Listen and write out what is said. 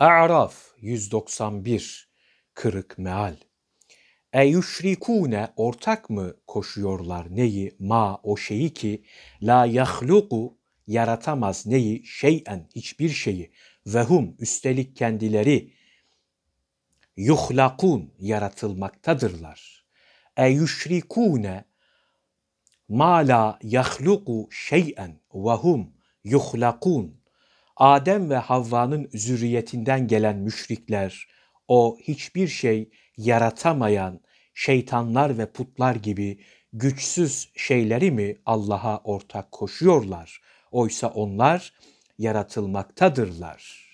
A'raf 191 Kırık meal E yüşrikune ortak mı koşuyorlar neyi ma o şeyi ki la yahluku yaratamaz neyi şeyen hiçbir şeyi ve hum üstelik kendileri yuhlakun yaratılmaktadırlar. E yüşrikune ma la yahluku şeyen ve hum yuhlakun Adem ve Havva'nın zürriyetinden gelen müşrikler, o hiçbir şey yaratamayan şeytanlar ve putlar gibi güçsüz şeyleri mi Allah'a ortak koşuyorlar? Oysa onlar yaratılmaktadırlar.''